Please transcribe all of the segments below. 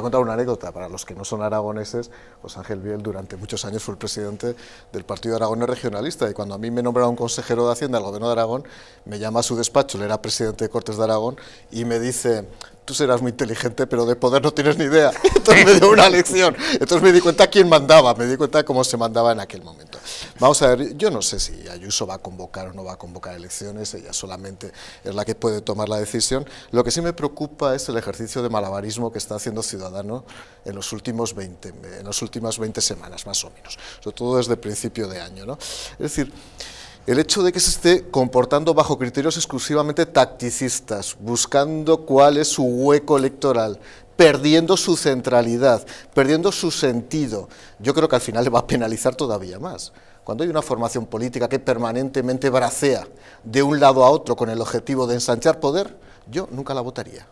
voy a contar una anécdota para los que no son aragoneses. José Ángel Biel durante muchos años fue el presidente del Partido Aragonés Regionalista y cuando a mí me un consejero de Hacienda del Gobierno de Aragón, me llama a su despacho, él era presidente de Cortes de Aragón, y me dice, tú serás muy inteligente, pero de poder no tienes ni idea. Entonces me dio una lección. Entonces me di cuenta quién mandaba, me di cuenta cómo se mandaba en aquel momento. Vamos a ver, yo no sé si Ayuso va a convocar o no va a convocar elecciones, ella solamente es la que puede tomar la decisión. Lo que sí me preocupa es el ejercicio de malabarismo que está haciendo Ciudadanos en, los últimos 20, en las últimas 20 semanas, más o menos, sobre todo desde principio de año. ¿no? Es decir, el hecho de que se esté comportando bajo criterios exclusivamente tacticistas, buscando cuál es su hueco electoral, perdiendo su centralidad, perdiendo su sentido, yo creo que al final le va a penalizar todavía más. Cuando hay una formación política que permanentemente bracea de un lado a otro con el objetivo de ensanchar poder, yo nunca la votaría.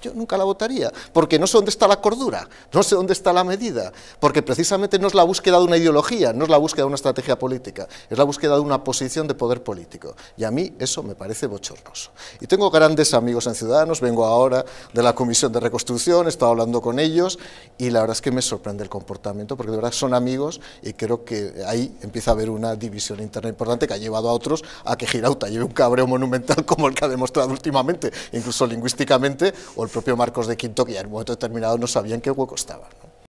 Yo nunca la votaría, porque no sé dónde está la cordura, no sé dónde está la medida, porque precisamente no es la búsqueda de una ideología, no es la búsqueda de una estrategia política, es la búsqueda de una posición de poder político. Y a mí eso me parece bochornoso. Y tengo grandes amigos en Ciudadanos, vengo ahora de la Comisión de Reconstrucción, he estado hablando con ellos y la verdad es que me sorprende el comportamiento, porque de verdad son amigos y creo que ahí empieza a haber una división interna importante que ha llevado a otros a que Girauta lleve un cabreo monumental como el que ha demostrado últimamente, incluso lingüísticamente, o el propio Marcos de Quinto, que ya en un momento determinado no sabían qué hueco estaba.